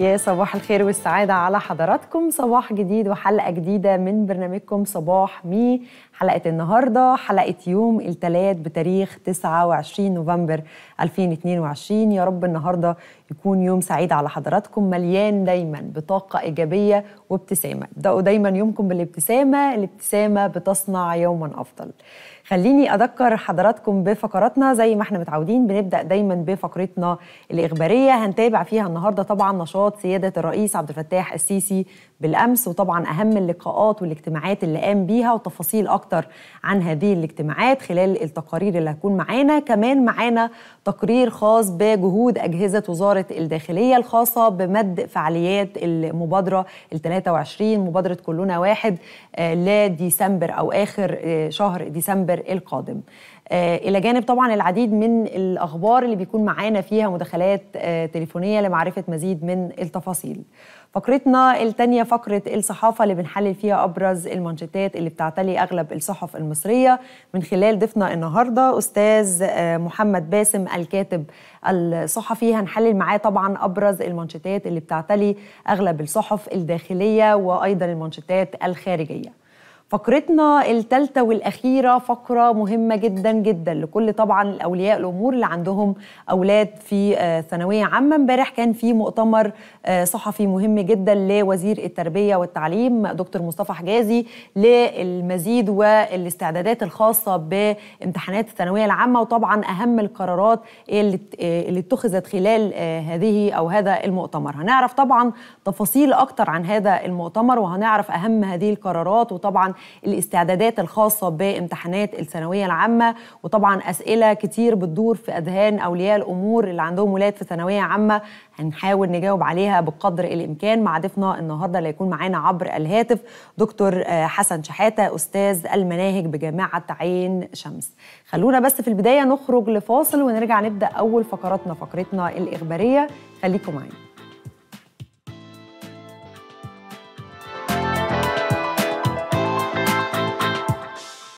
يا صباح الخير والسعادة على حضراتكم صباح جديد وحلقة جديدة من برنامجكم صباح مي حلقة النهاردة حلقة يوم الثلاث بتاريخ 29 نوفمبر 2022 يا رب النهاردة يكون يوم سعيد على حضراتكم مليان دايما بطاقة إيجابية وابتسامة ابدأوا دايما يومكم بالابتسامة الابتسامة بتصنع يوما أفضل خليني أذكر حضراتكم بفقراتنا زي ما احنا متعودين بنبدأ دايما بفقرتنا الإخبارية هنتابع فيها النهاردة طبعا نشاط لقاءات سيادة الرئيس عبد الفتاح السيسي بالأمس وطبعا أهم اللقاءات والاجتماعات اللي قام بيها وتفاصيل أكتر عن هذه الاجتماعات خلال التقارير اللي هتكون معانا كمان معانا تقرير خاص بجهود أجهزة وزارة الداخلية الخاصة بمد فعاليات المبادرة ال 23 مبادرة كلنا واحد آه، لديسمبر أو آخر آه، شهر ديسمبر القادم آه، الى جانب طبعا العديد من الاخبار اللي بيكون معانا فيها مداخلات آه، تليفونيه لمعرفه مزيد من التفاصيل فقرتنا التانية فقرة الصحافة اللي بنحلل فيها أبرز المانشيتات اللي بتعتلي أغلب الصحف المصرية من خلال ضيفنا النهاردة أستاذ آه، محمد باسم الكاتب الصحفي هنحلل معاه طبعا أبرز المانشيتات اللي بتعتلي أغلب الصحف الداخلية وأيضا المانشيتات الخارجية فقرتنا التالتة والأخيرة فقرة مهمة جدا جدا لكل طبعا الأولياء الأمور اللي عندهم أولاد في آه، ثانوية عامة امبارح كان في مؤتمر آه، صحفي مهم جدا لوزير التربية والتعليم دكتور مصطفى حجازي للمزيد والاستعدادات الخاصة بامتحانات الثانوية العامة وطبعا أهم القرارات اللي آه، اتخذت خلال هذه أو هذا المؤتمر هنعرف طبعا تفاصيل أكتر عن هذا المؤتمر وهنعرف أهم هذه القرارات وطبعا الاستعدادات الخاصه بامتحانات الثانويه العامه وطبعا اسئله كتير بتدور في اذهان اولياء الامور اللي عندهم ولاد في ثانويه عامه هنحاول نجاوب عليها بقدر الامكان مع ضيفنا النهارده اللي هيكون معانا عبر الهاتف دكتور آه، حسن شحاته استاذ المناهج بجامعه عين شمس خلونا بس في البدايه نخرج لفاصل ونرجع نبدا اول فقراتنا فقرتنا الاخباريه خليكم معانا